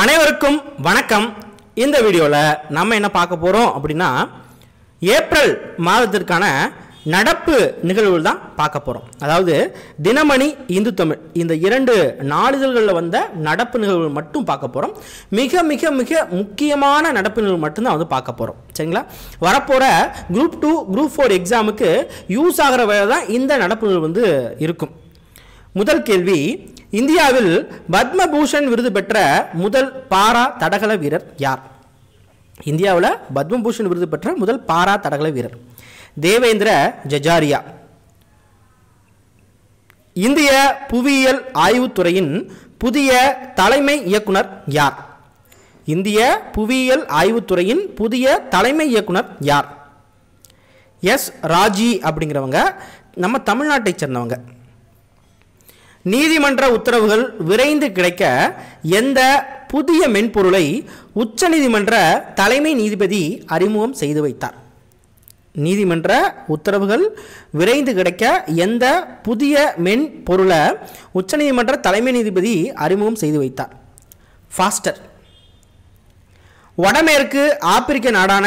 அனைவருக்கும் வணக்கம் இந்த வீடியோவில் நம்ம என்ன பார்க்க போகிறோம் அப்படின்னா ஏப்ரல் மாதத்திற்கான நடப்பு நிகழ்வுகள் தான் பார்க்க போகிறோம் அதாவது தினமணி இந்து தமிழ் இந்த இரண்டு நாளிதழ்களில் வந்த நடப்பு நிகழ்வுகள் மட்டும் பார்க்க போகிறோம் மிக மிக மிக முக்கியமான நடப்பு நிகழ்வு மட்டும்தான் வந்து பார்க்க போகிறோம் சரிங்களா வரப்போகிற குரூப் டூ குரூப் ஃபோர் எக்ஸாமுக்கு யூஸ் ஆகிற வேலை தான் இந்த நடப்பு நிகழ்வு வந்து இருக்கும் முதல் கேள்வி இந்தியாவில் பத்மபூஷன் விருது பெற்ற முதல் பாரா தடகள வீரர் யார் இந்தியாவில் பத்மபூஷன் விருது பெற்ற முதல் பாரா தடகள வீரர் தேவேந்திர ஜஜாரியா இந்திய புவியியல் ஆய்வுத்துறையின் புதிய தலைமை இயக்குனர் யார் இந்திய புவியியல் ஆய்வுத்துறையின் புதிய தலைமை இயக்குனர் யார் எஸ் ராஜி அப்படிங்கிறவங்க நம்ம தமிழ்நாட்டை சேர்ந்தவங்க நீதிமன்ற உத்தரவுகள் விரைந்து கிடைக்க எந்த புதிய மென்பொருளை உச்சநீதிமன்ற தலைமை நீதிபதி அறிமுகம் செய்து வைத்தார் நீதிமன்ற உத்தரவுகள் விரைந்து கிடைக்க எந்த புதிய மென்பொருளை உச்சநீதிமன்ற தலைமை நீதிபதி அறிமுகம் செய்து வைத்தார் ஃபாஸ்டர் வடமேற்கு ஆப்பிரிக்க நாடான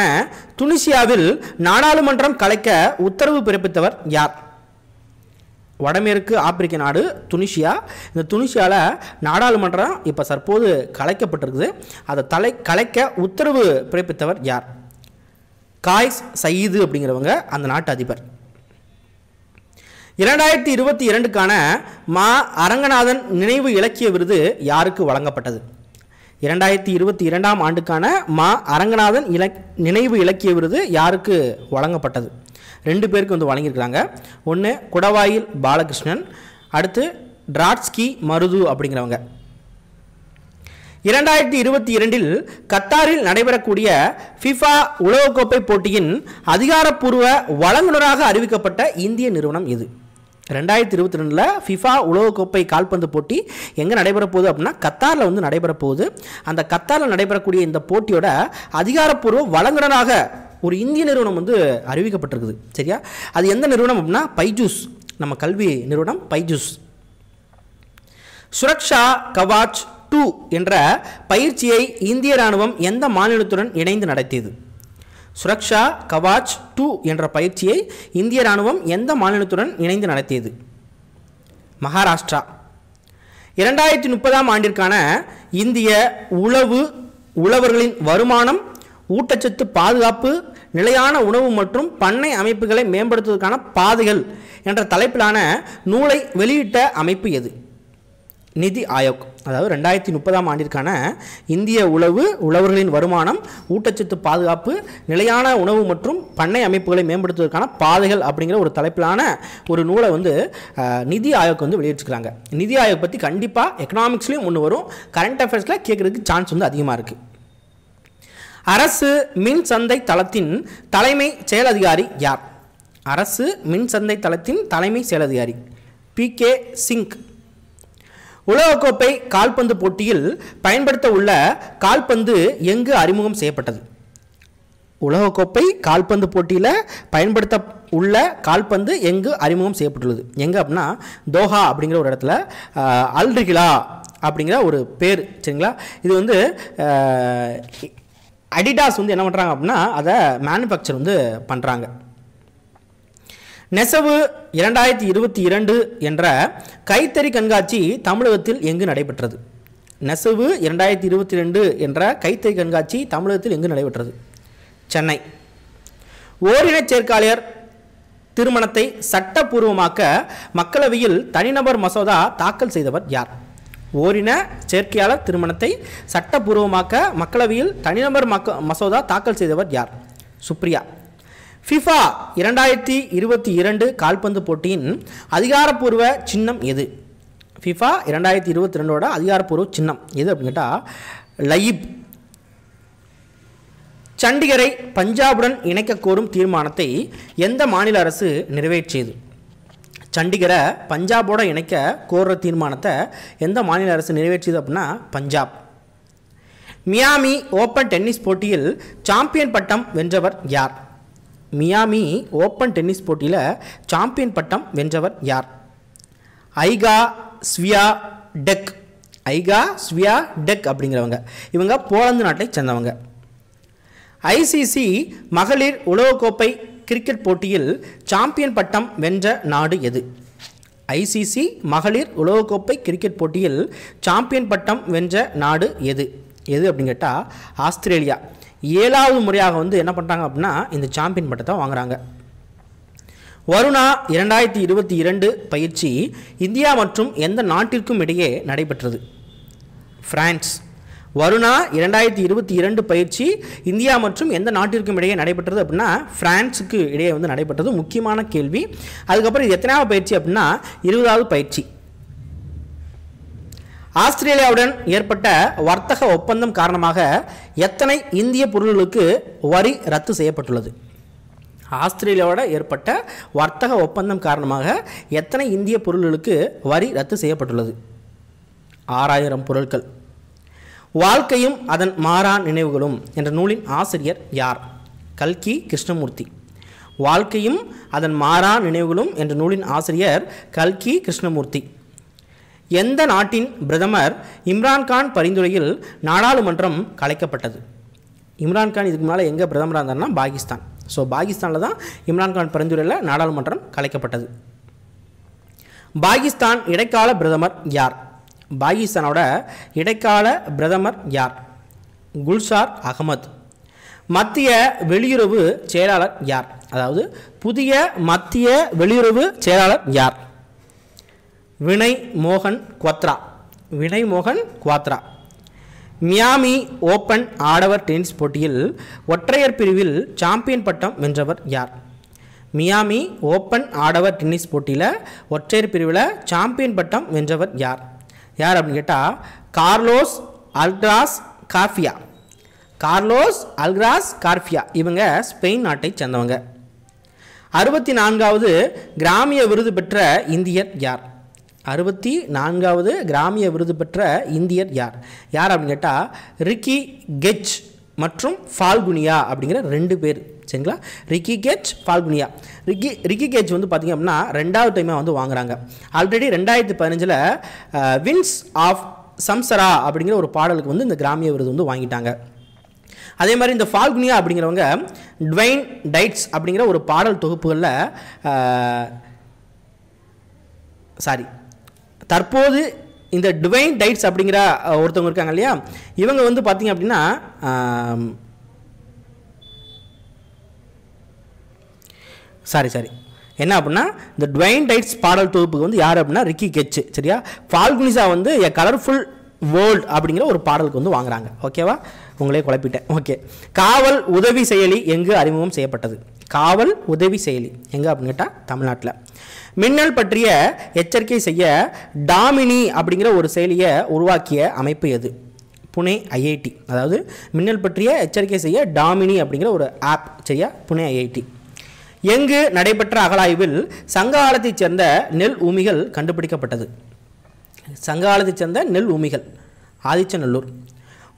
துனிசியாவில் நாடாளுமன்றம் கலைக்க உத்தரவு பிறப்பித்தவர் யார் வடமேற்கு ஆப்பிரிக்க நாடு துனிஷியா இந்த துனிஷியாவில் நாடாளுமன்றம் இப்போ தற்போது கலைக்கப்பட்டிருக்குது அதை தலை கலைக்க உத்தரவு பிறப்பித்தவர் யார் காய்ஸ் சயீது அப்படிங்கிறவங்க அந்த நாட்டு அதிபர் இரண்டாயிரத்தி இருபத்தி இரண்டுக்கான மா அரங்கநாதன் நினைவு இலக்கிய விருது யாருக்கு வழங்கப்பட்டது இரண்டாயிரத்தி இருபத்தி இரண்டாம் ஆண்டுக்கான மா அரங்கநாதன் இலக் நினைவு இலக்கிய விருது யாருக்கு வழங்கப்பட்டது ரெண்டு பேருக்கு வந்து வழங்கியிருக்கிறாங்க ஒன்று குடவாயில் பாலகிருஷ்ணன் அடுத்து டிராட்ஸ்கி மருது அப்படிங்கிறவங்க இரண்டாயிரத்தி இருபத்தி இரண்டில் கத்தாரில் நடைபெறக்கூடிய ஃபிஃபா உலகக்கோப்பை போட்டியின் அதிகாரப்பூர்வ வழங்குநராக அறிவிக்கப்பட்ட இந்திய நிறுவனம் இது ரெண்டாயிரத்தி இருபத்தி ரெண்டில் ஃபிஃபா உலகக்கோப்பை கால்பந்து போட்டி எங்கே நடைபெற போகுது அப்படின்னா கத்தாரில் வந்து நடைபெற போகுது அந்த கத்தாரில் நடைபெறக்கூடிய இந்த போட்டியோட அதிகாரப்பூர்வ வழங்குநராக ஒரு இந்திய நிறுவனம் வந்து அறிவிக்கப்பட்டிருக்குது சரியா அது எந்த நிறுவனம் அப்படின்னா பைஜூஸ் நம்ம கல்வி நிறுவனம் பைஜூஸ் சுரக்ஷா கவாச் டூ என்ற பயிற்சியை இந்திய ராணுவம் எந்த மாநிலத்துடன் இணைந்து நடத்தியது சுரக்ஷா கவாச் டூ என்ற பயிற்சியை இந்திய ராணுவம் எந்த மாநிலத்துடன் இணைந்து நடத்தியது மகாராஷ்டிரா இரண்டாயிரத்தி முப்பதாம் ஆண்டிற்கான இந்திய உளவு உழவர்களின் வருமானம் ஊட்டச்சத்து பாதுகாப்பு நிலையான உணவு மற்றும் பண்ணை அமைப்புகளை மேம்படுத்துவதற்கான பாதைகள் என்ற தலைப்பிலான நூலை வெளியிட்ட அமைப்பு எது நிதி ஆயோக் அதாவது ரெண்டாயிரத்தி முப்பதாம் ஆண்டிற்கான இந்திய உழவு உழவர்களின் வருமானம் ஊட்டச்சத்து பாதுகாப்பு நிலையான உணவு மற்றும் பண்ணை அமைப்புகளை மேம்படுத்துவதற்கான பாதைகள் அப்படிங்கிற ஒரு தலைப்பிலான ஒரு நூலை வந்து நிதி ஆயோக் வந்து வெளியிட்டிருக்கிறாங்க நிதி ஆயோக் பற்றி கண்டிப்பாக எக்கனாமிக்ஸ்லேயும் ஒன்று வரும் கரண்ட் அஃபேர்ஸில் கேட்குறதுக்கு சான்ஸ் வந்து அதிகமாக இருக்குது அரசு மின் சந்தை தளத்தின் தலைமை செயலதிகாரி யார் அரசு மின் சந்தை தளத்தின் தலைமை செயலதிகாரி பி கே சிங் உலகக்கோப்பை கால்பந்து போட்டியில் பயன்படுத்த உள்ள கால்பந்து எங்கு அறிமுகம் செய்யப்பட்டது உலகக்கோப்பை கால்பந்து போட்டியில் பயன்படுத்த உள்ள கால்பந்து எங்கு அறிமுகம் செய்யப்பட்டுள்ளது எங்கே அப்படின்னா தோஹா அப்படிங்கிற ஒரு இடத்துல அல்ரிகிலா அப்படிங்கிற ஒரு பேர் சரிங்களா இது வந்து அடிடாஸ் வந்து என்ன பண்ணுறாங்க அப்படின்னா அதை மேனுஃபேக்சர் வந்து பண்ணுறாங்க நெசவு இரண்டாயிரத்தி இருபத்தி இரண்டு என்ற கைத்தறி கண்காட்சி தமிழகத்தில் எங்கு நடைபெற்றது நெசவு இரண்டாயிரத்தி இருபத்தி ரெண்டு என்ற கைத்தறி கண்காட்சி தமிழகத்தில் எங்கு நடைபெற்றது சென்னை ஓரினச் சேர்க்காளியர் திருமணத்தை சட்டப்பூர்வமாக்க மக்களவையில் தனிநபர் மசோதா தாக்கல் செய்தவர் யார் ஓரின சேர்க்கையாளர் திருமணத்தை சட்டப்பூர்வமாக்க மக்களவையில் தனிநபர் மக்க மசோதா தாக்கல் செய்தவர் யார் சுப்ரியா ஃபிஃபா இரண்டாயிரத்தி இருபத்தி இரண்டு கால்பந்து போட்டியின் அதிகாரப்பூர்வ சின்னம் எது ஃபிஃபா இரண்டாயிரத்தி இருபத்தி ரெண்டோட அதிகாரப்பூர்வ சின்னம் எது அப்படின்னு கேட்டால் லயிப் சண்டிகரை பஞ்சாபுடன் இணைக்கக்கோரும் கோரும் தீர்மானத்தை எந்த மாநில அரசு நிறைவேற்றியது சண்டிகரை பஞ்சாபோடு இணைக்க கோர்ற தீர்மானத்தை எந்த மாநில அரசு நிறைவேற்றியது அப்படின்னா பஞ்சாப் மியாமி ஓப்பன் டென்னிஸ் போட்டியில் சாம்பியன் பட்டம் வென்றவர் யார் மியாமி ஓப்பன் டென்னிஸ் போட்டியில் சாம்பியன் பட்டம் வென்றவர் யார் ஐகா ஸ்வியா டெக் ஐகா ஸ்வியா டெக் அப்படிங்கிறவங்க இவங்க போலந்து நாட்டை சேர்ந்தவங்க ஐசிசி மகளிர் உலகக்கோப்பை கிரிக்கெட் போட்டியில் சாம்பியன் பட்டம் வென்ற நாடு எது ஐசிசி மகளிர் உலகக்கோப்பை கிரிக்கெட் போட்டியில் சாம்பியன் பட்டம் வென்ற நாடு எது எது அப்படின்னு கேட்டால் ஆஸ்திரேலியா ஏழாவது முறையாக வந்து என்ன பண்ணுறாங்க அப்படின்னா இந்த சாம்பியன் பட்டத்தை வாங்குறாங்க வருணா இரண்டாயிரத்தி இருபத்தி இரண்டு பயிற்சி இந்தியா மற்றும் எந்த நாட்டிற்கும் இடையே நடைபெற்றது பிரான்ஸ் வருணா இரண்டாயிரத்தி இருபத்தி இரண்டு பயிற்சி இந்தியா மற்றும் எந்த நாட்டிற்கும் இடையே நடைபெற்றது அப்படின்னா ஃப்ரான்ஸுக்கு இடையே வந்து நடைபெற்றது முக்கியமான கேள்வி அதுக்கப்புறம் இது எத்தனாவது பயிற்சி அப்படின்னா இருபதாவது பயிற்சி ஆஸ்திரேலியாவுடன் ஏற்பட்ட வர்த்தக ஒப்பந்தம் காரணமாக எத்தனை இந்திய பொருள்களுக்கு வரி ரத்து செய்யப்பட்டுள்ளது ஆஸ்திரேலியாவோட ஏற்பட்ட வர்த்தக ஒப்பந்தம் காரணமாக எத்தனை இந்திய பொருள்களுக்கு வரி ரத்து செய்யப்பட்டுள்ளது ஆறாயிரம் பொருட்கள் வாழ்க்கையும் அதன் மாறா நினைவுகளும் என்ற நூலின் ஆசிரியர் யார் கல்கி கிருஷ்ணமூர்த்தி வாழ்க்கையும் அதன் மாறா நினைவுகளும் என்ற நூலின் ஆசிரியர் கல்கி கிருஷ்ணமூர்த்தி எந்த நாட்டின் பிரதமர் இம்ரான்கான் பரிந்துரையில் நாடாளுமன்றம் கலைக்கப்பட்டது இம்ரான்கான் இதுக்கு முன்னால் எங்கே பிரதமராக இருந்தார்னா பாகிஸ்தான் ஸோ பாகிஸ்தானில் தான் இம்ரான்கான் பரிந்துரையில் நாடாளுமன்றம் கலைக்கப்பட்டது பாகிஸ்தான் இடைக்கால பிரதமர் யார் பாகிஸ்தானோட இடைக்கால பிரதமர் யார் குல்சார் அகமது மத்திய வெளியுறவு செயலாளர் யார் அதாவது புதிய மத்திய வெளியுறவு செயலாளர் யார் வினய் மோகன் குவாத்ரா வினய் மோகன் குவாத்ரா மியாமி ஓப்பன் ஆடவர் டென்னிஸ் போட்டியில் ஒற்றையர் பிரிவில் சாம்பியன் பட்டம் வென்றவர் யார் மியாமி ஓப்பன் ஆடவர் டென்னிஸ் போட்டியில் ஒற்றையர் பிரிவில் சாம்பியன் பட்டம் வென்றவர் யார் யார் அப்படின்னு கேட்டால் கார்லோஸ் அல்ட்ராஸ் கார்ஃபியா கார்லோஸ் அல்க்ராஸ் கார்ஃபியா இவங்க ஸ்பெயின் நாட்டை சேர்ந்தவங்க அறுபத்தி நான்காவது கிராமிய விருது பெற்ற இந்தியர் யார் அறுபத்தி நான்காவது கிராமிய விருது பெற்ற இந்தியர் யார் யார் அப்படின்னு கேட்டால் ரிக்கி கெச் மற்றும் ஃபால்குனியா அப்படிங்கிற ரெண்டு பேர் சரிங்களா ரிக்கி கேஜ் ஃபால்குனியா ரிக்கி ரிக்கி கேஜ் வந்து பார்த்திங்க அப்படின்னா ரெண்டாவது டைமாக வந்து வாங்குறாங்க ஆல்ரெடி ரெண்டாயிரத்தி பதினஞ்சில் வின்ஸ் ஆஃப் சம்சரா அப்படிங்கிற ஒரு பாடலுக்கு வந்து இந்த கிராமிய விருது வந்து வாங்கிட்டாங்க அதே மாதிரி இந்த ஃபால்குனியா அப்படிங்கிறவங்க ட்வைன் டைட்ஸ் அப்படிங்கிற ஒரு பாடல் தொகுப்புகளில் சாரி தற்போது இந்த டுவைன் டைட்ஸ் அப்படிங்கிற ஒருத்தவங்க இருக்காங்க இல்லையா இவங்க வந்து பார்த்திங்க அப்படின்னா சாரி சாரி என்ன அப்படின்னா இந்த டுவைன் டைட்ஸ் பாடல் தொகுப்புக்கு வந்து யார் அப்படின்னா ரிக்கி கெச்சு சரியா ஃபால்குனிசா வந்து எ கலர்ஃபுல் வேர்ல்டு அப்படிங்கிற ஒரு பாடலுக்கு வந்து வாங்குறாங்க ஓகேவா உங்களே குழப்பிட்டேன் ஓகே காவல் உதவி செயலி எங்கு அறிமுகம் செய்யப்பட்டது காவல் உதவி செயலி எங்கே அப்படின்னு கேட்டால் தமிழ்நாட்டில் மின்னல் பற்றிய எச்சரிக்கை செய்ய டாமினி அப்படிங்கிற ஒரு செயலியை உருவாக்கிய அமைப்பு எது புனே ஐஐடி அதாவது மின்னல் பற்றிய எச்சரிக்கை செய்ய டாமினி அப்படிங்கிற ஒரு ஆப் சரியா புனே ஐஐடி எங்கு நடைபெற்ற அகழாய்வில் சங்க காலத்தைச் சேர்ந்த நெல் உமிகள் கண்டுபிடிக்கப்பட்டது சங்க காலத்தைச் சேர்ந்த நெல் உமிகள் ஆதிச்சநல்லூர்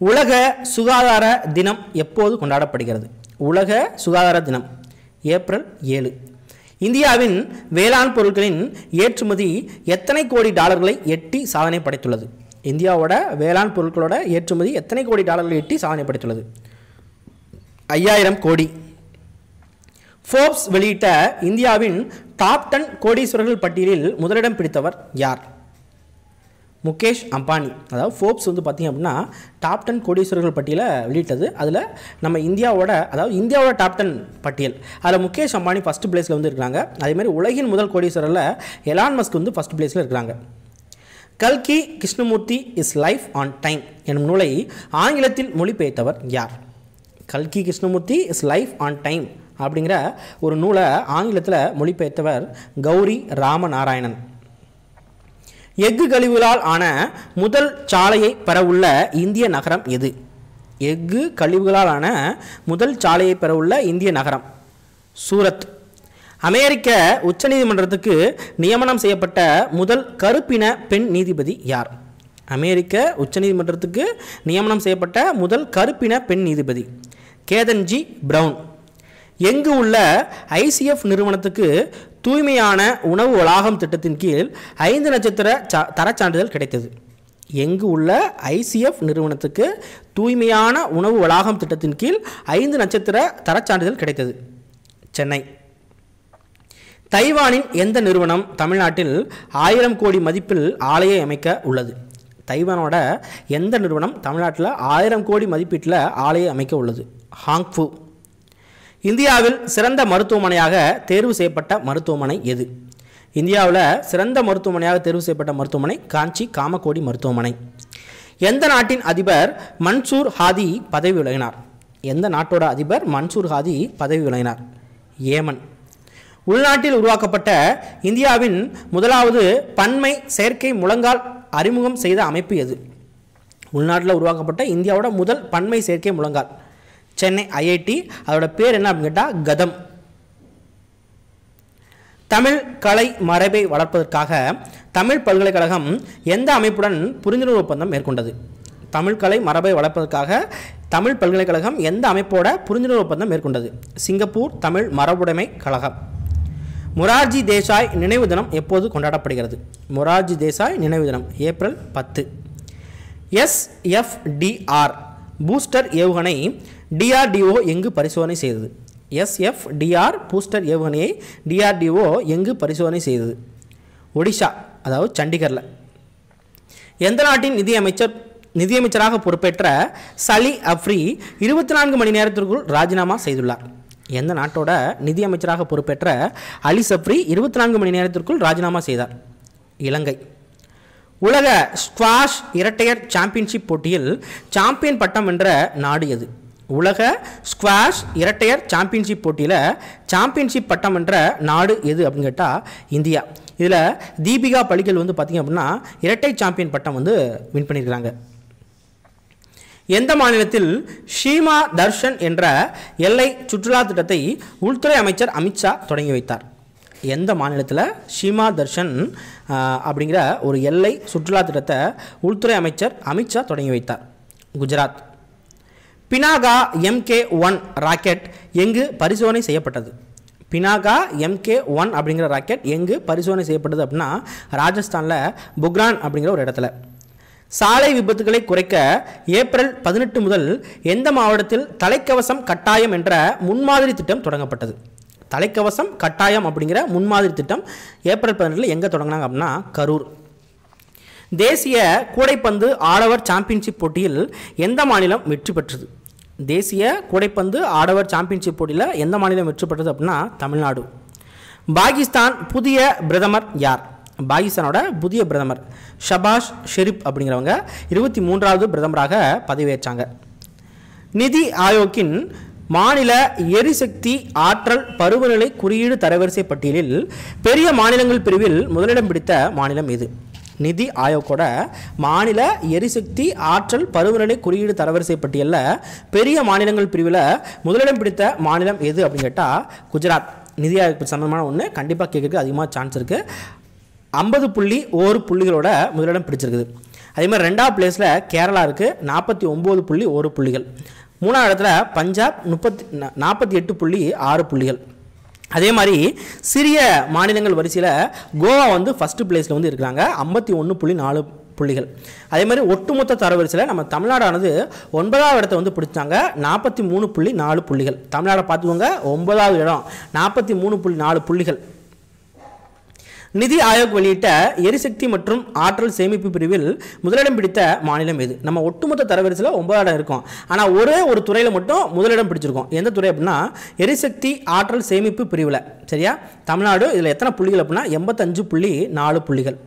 உலக சுகாதார தினம் எப்போது கொண்டாடப்படுகிறது உலக சுகாதார தினம் ஏப்ரல் ஏழு இந்தியாவின் வேளாண் பொருட்களின் ஏற்றுமதி எத்தனை கோடி டாலர்களை எட்டி சாதனை படைத்துள்ளது இந்தியாவோட வேளாண் பொருட்களோட ஏற்றுமதி எத்தனை கோடி டாலர்களை எட்டி சாதனை படைத்துள்ளது ஐயாயிரம் கோடி ஃபோர்ப்ஸ் வெளியிட்ட இந்தியாவின் டாப் டென் கோடீஸ்வரர்கள் பட்டியலில் முதலிடம் பிடித்தவர் யார் முகேஷ் அம்பானி அதாவது ஃபோர்ப்ஸ் வந்து பார்த்திங்க அப்படின்னா டாப் டென் கோடீஸ்வரர்கள் பட்டியலை வெளியிட்டது அதில் நம்ம இந்தியாவோட அதாவது இந்தியாவோட டாப் டென் பட்டியல் அதில் முகேஷ் அம்பானி ஃபஸ்ட் பிளேஸில் வந்து இருக்கிறாங்க அதேமாதிரி உலகின் முதல் கோடீஸ்வரரில் எலான் மஸ்க் வந்து ஃபஸ்ட் பிளேஸில் இருக்கிறாங்க கல்கி Krishnamurthy his life and time என்னும் நூலை ஆங்கிலத்தில் மொழிபெயர்த்தவர் யார் கல்கி Krishnamurthy his life and time அப்படிங்கிற ஒரு நூலை ஆங்கிலத்தில் மொழிபெயர்த்தவர் கௌரி ராமநாராயணன் எஃகு கழிவுகளால் ஆன முதல் சாலையை பெறவுள்ள இந்திய நகரம் எது எஃகு கழிவுகளால் ஆன முதல் சாலையை பெறவுள்ள இந்திய நகரம் சூரத் அமெரிக்க உச்சநீதிமன்றத்துக்கு நியமனம் செய்யப்பட்ட முதல் கருப்பின பெண் நீதிபதி யார் அமெரிக்க உச்சநீதிமன்றத்துக்கு நியமனம் செய்யப்பட்ட முதல் கருப்பின பெண் நீதிபதி கேதன்ஜி பிரவுன் எங்கு உள்ள ஐசிஎஃப் நிறுவனத்துக்கு தூய்மையான உணவு வளாகம் திட்டத்தின் கீழ் ஐந்து நட்சத்திர சா தரச்சான்றிதழ் கிடைத்தது எங்கு உள்ள ஐசிஎஃப் நிறுவனத்துக்கு தூய்மையான உணவு வளாகம் திட்டத்தின் கீழ் ஐந்து நட்சத்திர தரச்சான்றிதழ் கிடைத்தது சென்னை தைவானின் எந்த நிறுவனம் தமிழ்நாட்டில் ஆயிரம் கோடி மதிப்பில் ஆலையை அமைக்க உள்ளது தைவானோட எந்த நிறுவனம் தமிழ்நாட்டில் ஆயிரம் கோடி மதிப்பீட்டில் ஆலையை அமைக்க உள்ளது ஹாங்ஃபு இந்தியாவில் சிறந்த மருத்துவமனையாக தேர்வு செய்யப்பட்ட மருத்துவமனை எது இந்தியாவில் சிறந்த மருத்துவமனையாக தேர்வு செய்யப்பட்ட மருத்துவமனை காஞ்சி காமக்கோடி மருத்துவமனை எந்த நாட்டின் அதிபர் மன்சூர் ஹாதி பதவி விலகினார் எந்த நாட்டோட அதிபர் மன்சூர் ஹாதி பதவி விலகினார் ஏமன் உள்நாட்டில் உருவாக்கப்பட்ட இந்தியாவின் முதலாவது பன்மை செயற்கை முழங்கால் அறிமுகம் செய்த அமைப்பு எது உள்நாட்டில் உருவாக்கப்பட்ட இந்தியாவோட முதல் பன்மை செயற்கை முழங்கால் சென்னை ஐஐடி அதோட பேர் என்ன அப்படின்னு கேட்டால் கதம் தமிழ் கலை மரபை வளர்ப்பதற்காக தமிழ் பல்கலைக்கழகம் எந்த அமைப்புடன் புரிந்துணர்வு ஒப்பந்தம் மேற்கொண்டது தமிழ் கலை மரபை வளர்ப்பதற்காக தமிழ் பல்கலைக்கழகம் எந்த அமைப்போட புரிந்துணர்வு ஒப்பந்தம் மேற்கொண்டது சிங்கப்பூர் தமிழ் மரபுடைமை கழகம் மொரார்ஜி தேசாய் நினைவு தினம் எப்போது கொண்டாடப்படுகிறது மொரார்ஜி தேசாய் நினைவு தினம் ஏப்ரல் பத்து எஸ்எஃப்டிஆர் பூஸ்டர் ஏவுகணை டிஆர்டிஓ எங்கு பரிசோதனை செய்தது எஸ்எஃப்டிஆர் பூஸ்டர் ஏவுகணையை டிஆர்டிஓ எங்கு பரிசோதனை செய்தது ஒடிஷா அதாவது சண்டிகரில் எந்த நாட்டின் நிதியமைச்சர் நிதியமைச்சராக பொறுப்பேற்ற சலி அஃப்ரி இருபத்தி நான்கு மணி நேரத்திற்குள் ராஜினாமா செய்துள்ளார் எந்த நாட்டோட நிதியமைச்சராக பொறுப்பேற்ற அலி சப்ரி இருபத்தி நான்கு மணி நேரத்திற்குள் ராஜினாமா செய்தார் இலங்கை உலக ஸ்குவாஷ் இரட்டையர் சாம்பியன்ஷிப் போட்டியில் சாம்பியன் பட்டம் வென்ற நாடு எது உலக ஸ்குவாஷ் இரட்டையர் சாம்பியன்ஷிப் போட்டியில் சாம்பியன்ஷிப் பட்டம் என்ற நாடு எது அப்படின்னு கேட்டால் இந்தியா இதில் தீபிகா பள்ளிகள் வந்து பார்த்திங்க அப்படின்னா இரட்டை சாம்பியன் பட்டம் வந்து வின் பண்ணியிருக்கிறாங்க எந்த மாநிலத்தில் ஷீமா தர்ஷன் என்ற எல்லை சுற்றுலா திட்டத்தை உள்துறை அமைச்சர் அமித்ஷா தொடங்கி வைத்தார் எந்த மாநிலத்தில் ஷீமா தர்ஷன் அப்படிங்கிற ஒரு எல்லை சுற்றுலா திட்டத்தை உள்துறை அமைச்சர் அமித்ஷா தொடங்கி வைத்தார் Gujarat Pinaka MK one rocket எங்கு பரிசோதனை செய்யப்பட்டது பினாகா எம்கே ஒன் அப்படிங்கிற ராக்கெட் எங்கு பரிசோதனை செய்யப்பட்டது அப்படின்னா ராஜஸ்தானில் புக்ரான் அப்படிங்கிற ஒரு இடத்துல சாலை விபத்துகளை குறைக்க ஏப்ரல் பதினெட்டு முதல் எந்த மாவட்டத்தில் தலைக்கவசம் கட்டாயம் என்ற முன்மாதிரி திட்டம் தொடங்கப்பட்டது தலைக்கவசம் கட்டாயம் அப்படிங்கிற முன்மாதிரி திட்டம் ஏப்ரல் பதினெட்டில் எங்கே தொடங்கினாங்க அப்படின்னா கரூர் தேசிய கூடைப்பந்து ஆடவர் சாம்பியன்ஷிப் போட்டியில் எந்த மாநிலம் வெற்றி பெற்றது தேசிய கூடைப்பந்து ஆடவர் சாம்பியன்ஷிப் போட்டியில் எந்த மாநிலம் வெற்றி பெற்றது அப்படின்னா தமிழ்நாடு பாகிஸ்தான் புதிய பிரதமர் யார் பாகிஸ்தானோட புதிய பிரதமர் ஷபாஷ் ஷெரீப் அப்படிங்கிறவங்க இருபத்தி மூன்றாவது பிரதமராக பதவியேற்றாங்க நிதி ஆயோக்கின் மாநில எரிசக்தி ஆற்றல் பருவநிலை குறியீடு தரவரிசை பட்டியலில் பெரிய மாநிலங்கள் பிரிவில் முதலிடம் பிடித்த மாநிலம் இது நிதி ஆயோக்கோட மாநில எரிசக்தி ஆற்றல் பருவநிலை குறியீடு தரவரிசை பட்டியலில் பெரிய மாநிலங்கள் பிரிவில் முதலிடம் பிடித்த மாநிலம் எது அப்படின்னு கேட்டால் குஜராத் நிதி ஆயோக்கு சம்பந்தமான ஒன்று கண்டிப்பாக கேட்குறதுக்கு அதிகமாக சான்ஸ் இருக்குது ஐம்பது புள்ளி ஒரு புள்ளிகளோட முதலிடம் பிடிச்சிருக்குது அதே மாதிரி ரெண்டாவது பிளேஸில் கேரளா இருக்குது நாற்பத்தி ஒம்பது புள்ளி ஒரு புள்ளிகள் மூணாவது இடத்துல பஞ்சாப் முப்பத்தி நாற்பத்தி எட்டு புள்ளி ஆறு புள்ளிகள் அதே மாதிரி சிறிய மாநிலங்கள் வரிசையில் கோவா வந்து ஃபஸ்ட்டு பிளேஸில் வந்து இருக்கிறாங்க ஐம்பத்தி ஒன்று புள்ளி நாலு புள்ளிகள் அதே மாதிரி ஒட்டுமொத்த தரவரிசையில் நம்ம தமிழ்நாடானது ஒன்பதாவது இடத்தை வந்து பிடிச்சாங்க நாற்பத்தி மூணு புள்ளி நாலு புள்ளிகள் தமிழ்நாடை பார்த்துக்கோங்க ஒன்பதாவது இடம் நாற்பத்தி மூணு புள்ளி நாலு புள்ளிகள் நிதி ஆயோக் வெளியிட்ட எரிசக்தி மற்றும் ஆற்றல் சேமிப்பு பிரிவில் முதலிடம் பிடித்த மாநிலம் எது நம்ம ஒட்டுமொத்த தரவரிசையில் ஒன்பதாம் இடம் இருக்கும் ஆனால் ஒரே ஒரு துறையில் மட்டும் முதலிடம் பிடிச்சிருக்கோம் எந்த துறை அப்படின்னா எரிசக்தி ஆற்றல் சேமிப்பு பிரிவில் சரியா தமிழ்நாடு இதில் எத்தனை புள்ளிகள் அப்படின்னா எண்பத்தஞ்சு புள்ளி நாலு புள்ளிகள்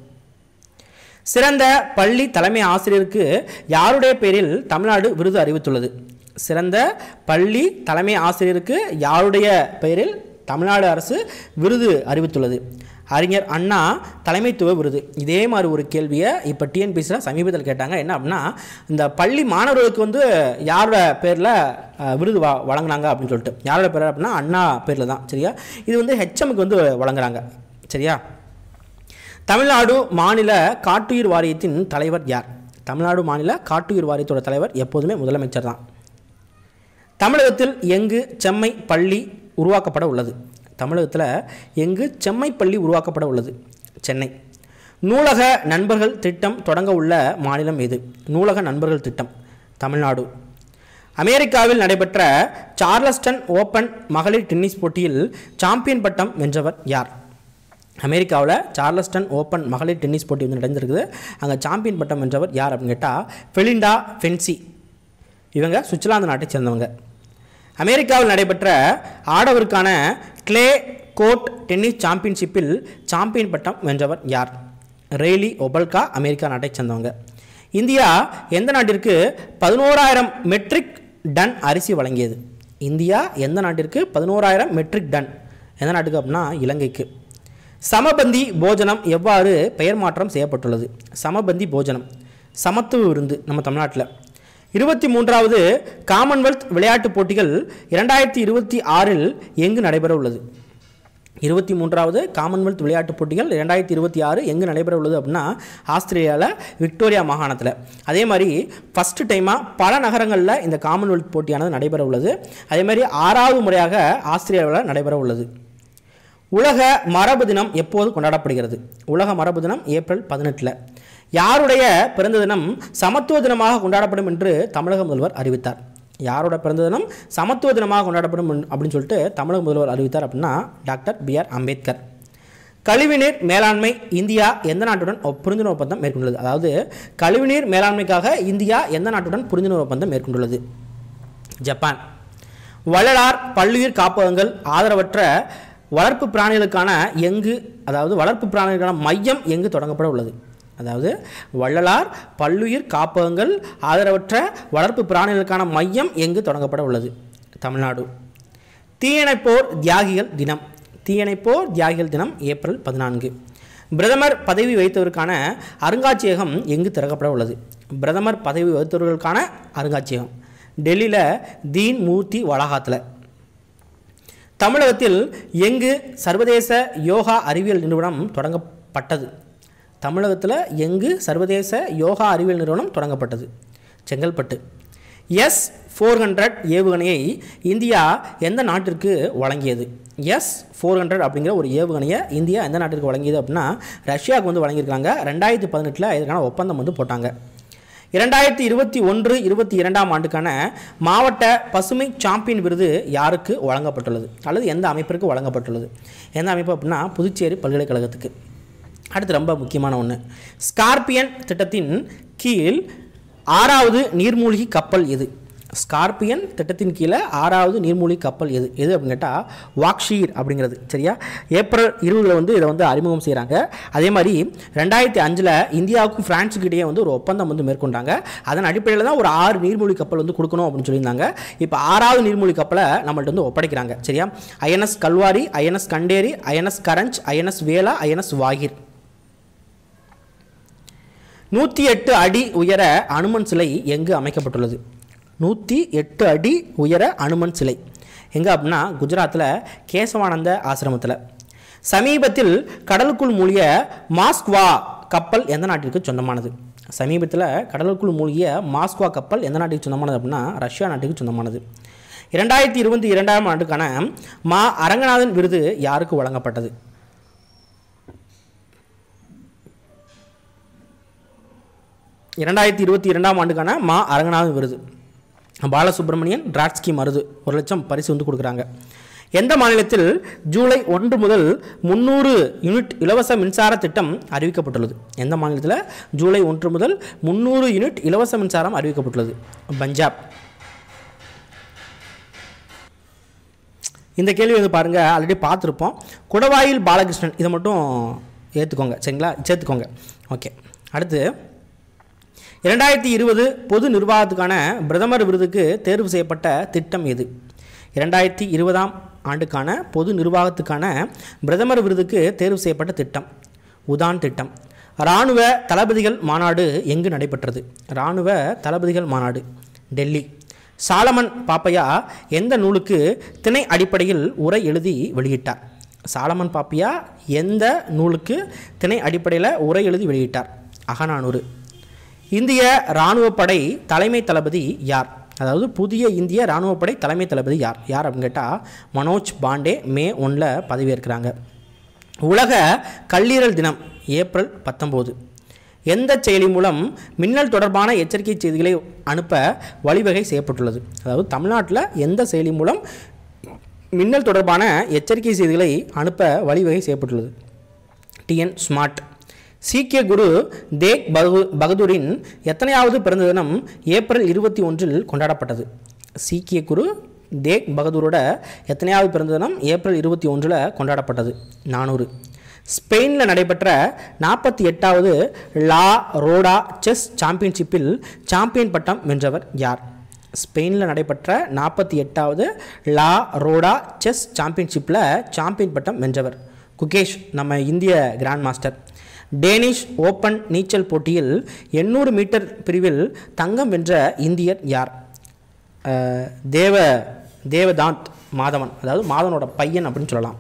சிறந்த பள்ளி தலைமை ஆசிரியருக்கு யாருடைய பேரில் தமிழ்நாடு விருது அறிவித்துள்ளது சிறந்த பள்ளி தலைமை ஆசிரியருக்கு யாருடைய பெயரில் தமிழ்நாடு அரசு விருது அறிவித்துள்ளது அறிஞர் அண்ணா தலைமைத்துவ விருது இதே மாதிரி ஒரு கேள்வியை இப்போ டிஎன்பிசியில் சமீபத்தில் கேட்டாங்க என்ன அப்படின்னா இந்த பள்ளி மாணவர்களுக்கு வந்து யாரோட பேரில் விருது வா வழங்கினாங்க அப்படின்னு சொல்லிட்டு யாரோட பேர் அப்படின்னா அண்ணா பேரில் தான் சரியா இது வந்து ஹெச்எம்க்கு வந்து வழங்குறாங்க சரியா தமிழ்நாடு மாநில காட்டுயிர் வாரியத்தின் தலைவர் யார் தமிழ்நாடு மாநில காட்டுயிர் வாரியத்தோட தலைவர் எப்போதுமே முதலமைச்சர் தான் தமிழகத்தில் எங்கு செம்மை பள்ளி உருவாக்கப்பட உள்ளது தமிழகத்தில் எங்கு செம்மை பள்ளி உருவாக்கப்பட உள்ளது சென்னை நூலக நண்பர்கள் திட்டம் தொடங்க உள்ள மாநிலம் எது நூலக நண்பர்கள் திட்டம் தமிழ்நாடு அமெரிக்காவில் நடைபெற்ற சார்லஸ்டன் ஓப்பன் மகளிர் டென்னிஸ் போட்டியில் சாம்பியன் பட்டம் வென்றவர் யார் அமெரிக்காவில் சார்லஸ்டன் ஓப்பன் மகளிர் டென்னிஸ் போட்டி வந்து நடந்திருக்குது அங்கே சாம்பியன் பட்டம் வென்றவர் யார் அப்படின்னு கேட்டால் ஃபெலிண்டா ஃபென்சி இவங்க சுவிட்சர்லாந்து நாட்டை சேர்ந்தவங்க அமெரிக்காவில் நடைபெற்ற ஆடவருக்கான கிளே கோட் டென்னிஸ் சாம்பியன்ஷிப்பில் சாம்பியன் பட்டம் வென்றவர் யார் ரெய்லி ஒபல்கா அமெரிக்கா நாட்டை சேர்ந்தவங்க இந்தியா எந்த நாட்டிற்கு பதினோராயிரம் மெட்ரிக் டன் அரிசி வழங்கியது இந்தியா எந்த நாட்டிற்கு பதினோராயிரம் மெட்ரிக் டன் எந்த நாட்டுக்கு அப்படின்னா இலங்கைக்கு சமபந்தி போஜனம் எவ்வாறு பெயர் மாற்றம் செய்யப்பட்டுள்ளது சமபந்தி போஜனம் சமத்துவ விருந்து நம்ம தமிழ்நாட்டில் இருபத்தி மூன்றாவது காமன்வெல்த் விளையாட்டுப் போட்டிகள் இரண்டாயிரத்தி இருபத்தி ஆறில் எங்கு நடைபெற உள்ளது இருபத்தி மூன்றாவது காமன்வெல்த் விளையாட்டுப் போட்டிகள் இரண்டாயிரத்தி இருபத்தி ஆறு எங்கு நடைபெற உள்ளது அப்படின்னா ஆஸ்திரேலியாவில் விக்டோரியா மாகாணத்தில் அதே மாதிரி ஃபஸ்ட்டு டைமாக பல நகரங்களில் இந்த காமன்வெல்த் போட்டியானது நடைபெற உள்ளது அதே மாதிரி ஆறாவது முறையாக ஆஸ்திரேலியாவில் நடைபெற உள்ளது உலக மரபு தினம் எப்போது கொண்டாடப்படுகிறது உலக மரபு தினம் ஏப்ரல் பதினெட்டில் யாருடைய பிறந்த தினம் சமத்துவ தினமாக கொண்டாடப்படும் என்று தமிழக முதல்வர் அறிவித்தார் யாரோட பிறந்த தினம் சமத்துவ தினமாக கொண்டாடப்படும் அப்படின்னு சொல்லிட்டு தமிழக முதல்வர் அறிவித்தார் அப்படின்னா டாக்டர் பி ஆர் அம்பேத்கர் கழிவுநீர் மேலாண்மை இந்தியா எந்த நாட்டுடன் புரிந்துணர்வு ஒப்பந்தம் மேற்கொண்டுள்ளது அதாவது கழிவுநீர் மேலாண்மைக்காக இந்தியா எந்த நாட்டுடன் புரிந்துணர்வு ஒப்பந்தம் மேற்கொண்டுள்ளது ஜப்பான் வள்ளலார் பல்லுயிர் காப்பகங்கள் ஆதரவற்ற வளர்ப்பு பிராணிகளுக்கான எங்கு அதாவது வளர்ப்பு பிராணிகளுக்கான மையம் எங்கு தொடங்கப்பட உள்ளது அதாவது வள்ளலார் பல்லுயிர் காப்பகங்கள் ஆதரவற்ற வளர்ப்பு பிராணிகளுக்கான மையம் எங்கு தொடங்கப்பட உள்ளது தமிழ்நாடு தீயணைப்போர் தியாகிகள் தினம் தீயணைப்போர் தியாகிகள் தினம் ஏப்ரல் பதினான்கு பிரதமர் பதவி வைத்தவருக்கான அருங்காட்சியகம் எங்கு திறக்கப்பட உள்ளது பிரதமர் பதவி வகித்தவர்களுக்கான அருங்காட்சியகம் டெல்லியில் தீன் மூர்த்தி வளாகத்தில் தமிழகத்தில் எங்கு சர்வதேச யோகா அறிவியல் நிறுவனம் தொடங்கப்பட்டது தமிழகத்தில் எங்கு சர்வதேச யோகா அறிவியல் நிறுவனம் தொடங்கப்பட்டது செங்கல்பட்டு எஸ் ஃபோர் ஹண்ட்ரட் ஏவுகணையை இந்தியா எந்த நாட்டிற்கு வழங்கியது எஸ் ஃபோர் ஹண்ட்ரட் அப்படிங்கிற ஒரு ஏவுகணையை இந்தியா எந்த நாட்டிற்கு வழங்கியது அப்படின்னா ரஷ்யாவுக்கு வந்து வழங்கியிருக்காங்க ரெண்டாயிரத்தி பதினெட்டில் இதற்கான ஒப்பந்தம் வந்து போட்டாங்க இரண்டாயிரத்தி இருபத்தி ஒன்று இருபத்தி இரண்டாம் ஆண்டுக்கான மாவட்ட பசுமை சாம்பியன் விருது யாருக்கு வழங்கப்பட்டுள்ளது அல்லது எந்த அமைப்பிற்கு வழங்கப்பட்டுள்ளது எந்த அமைப்பு அப்படின்னா புதுச்சேரி பல்கலைக்கழகத்துக்கு அடுத்து ரொம்ப முக்கியமான ஒன்று ஸ்கார்பியன் திட்டத்தின் கீழ் ஆறாவது நீர்மூழ்கி கப்பல் எது ஸ்கார்பியன் திட்டத்தின் கீழே ஆறாவது நீர்மூழ்கி கப்பல் எது எது அப்படின்னு கேட்டால் வாக்ஷீர் அப்படிங்கிறது சரியா ஏப்ரல் இருபதில் வந்து இதை வந்து அறிமுகம் செய்கிறாங்க அதே மாதிரி ரெண்டாயிரத்தி அஞ்சில் இந்தியாவுக்கும் ஃப்ரான்ஸுக்கிட்டேயே வந்து ஒரு ஒப்பந்தம் வந்து மேற்கொண்டாங்க அதன் அடிப்படையில் தான் ஒரு ஆறு நீர்மூழ்கி கப்பல் வந்து கொடுக்கணும் அப்படின்னு சொல்லியிருந்தாங்க இப்போ ஆறாவது நீர்மூழ்கி கப்பலை நம்மள்ட்ட வந்து ஒப்படைக்கிறாங்க சரியா INS Kalvari INS Khanderi INS Karanj INS Vela INS Vagir நூற்றி எட்டு அடி உயர அனுமன் சிலை எங்கு அமைக்கப்பட்டுள்ளது நூற்றி எட்டு அடி உயர அனுமன் சிலை எங்கே அப்படின்னா குஜராத்தில் கேசவானந்த ஆசிரமத்தில் சமீபத்தில் கடலுக்குள் மூழ்கிய மாஸ்க்வா கப்பல் எந்த நாட்டிற்கு சொந்தமானது சமீபத்தில் கடலுக்குள் மூழ்கிய மாஸ்க்வா கப்பல் எந்த நாட்டுக்கு சொந்தமானது அப்படின்னா ரஷ்யா நாட்டுக்கு சொந்தமானது இரண்டாயிரத்தி இருபத்தி இரண்டாம் ஆண்டுக்கான மா அரங்கநாதன் விருது யாருக்கு வழங்கப்பட்டது இரண்டாயிரத்தி இருபத்தி இரண்டாம் ஆண்டுக்கான மா அரங்கநாதன் விருது பாலசுப்ரமணியன் டிராட்ஸ்கி மருது ஒரு லட்சம் பரிசு வந்து கொடுக்குறாங்க எந்த மாநிலத்தில் ஜூலை ஒன்று முதல் முந்நூறு யூனிட் இலவச மின்சார திட்டம் அறிவிக்கப்பட்டுள்ளது எந்த மாநிலத்தில் ஜூலை ஒன்று முதல் முந்நூறு யூனிட் இலவச மின்சாரம் அறிவிக்கப்பட்டுள்ளது பஞ்சாப் இந்த கேள்வி வந்து பாருங்கள் ஆல்ரெடி பார்த்துருப்போம் குடவாயில் பாலகிருஷ்ணன் இதை மட்டும் ஏற்றுக்கோங்க சரிங்களா சேர்த்துக்கோங்க ஓகே அடுத்து இரண்டாயிரத்தி இருபது பொது நிர்வாகத்துக்கான பிரதமர் விருதுக்கு தேர்வு செய்யப்பட்ட திட்டம் எது இரண்டாயிரத்தி இருபதாம் ஆண்டுக்கான பொது நிர்வாகத்துக்கான பிரதமர் விருதுக்கு தேர்வு செய்யப்பட்ட திட்டம் உதான் திட்டம் இராணுவ தளபதிகள் மாநாடு எங்கு நடைபெற்றது இராணுவ தளபதிகள் மாநாடு டெல்லி சாலமன் பாப்பையா எந்த நூலுக்கு திணை அடிப்படையில் உரை எழுதி வெளியிட்டார் சாலமன் பாப்பையா எந்த நூலுக்கு திணை அடிப்படையில் உரை எழுதி வெளியிட்டார் அகநானூறு இந்திய இராணுவப்படை தலைமை தளபதி யார் அதாவது புதிய இந்திய இராணுவப்படை தலைமை தளபதி யார் யார் அப்படின்னு கேட்டால் மனோஜ் பாண்டே மே ஒன்றில் பதவியேற்கிறாங்க உலக கல்லீரல் தினம் ஏப்ரல் பத்தொம்போது எந்த செயலி மூலம் மின்னல் தொடர்பான எச்சரிக்கை செய்திகளை அனுப்ப வழிவகை செய்யப்பட்டுள்ளது அதாவது தமிழ்நாட்டில் எந்த செயலி மூலம் மின்னல் தொடர்பான எச்சரிக்கை செய்திகளை அனுப்ப வழிவகை செய்யப்பட்டுள்ளது டிஎன் ஸ்மார்ட் சீக்கிய குரு தேக் பகதூரின் எத்தனையாவது பிறந்த தினம் ஏப்ரல் இருபத்தி ஒன்றில் கொண்டாடப்பட்டது சீக்கிய குரு தேக் பகதூரோட எத்தனையாவது பிறந்த தினம் ஏப்ரல் இருபத்தி ஒன்றில் கொண்டாடப்பட்டது நானூறு ஸ்பெயினில் நடைபெற்ற நாற்பத்தி எட்டாவது லா ரோடா செஸ் சாம்பியன்ஷிப்பில் சாம்பியன் பட்டம் வென்றவர் யார் ஸ்பெயினில் நடைபெற்ற நாற்பத்தி எட்டாவது லா ரோடா செஸ் சாம்பியன்ஷிப்பில் சாம்பியன் பட்டம் வென்றவர் குகேஷ் நம்ம இந்திய கிராண்ட் மாஸ்டர் டேனிஷ் ஓப்பன் நீச்சல் போட்டியில் எண்ணூறு மீட்டர் பிரிவில் தங்கம் வென்ற இந்தியர் யார் தேவ தேவதாந்த் மாதவன் அதாவது மாதவனோட பையன் அப்படின்னு சொல்லலாம்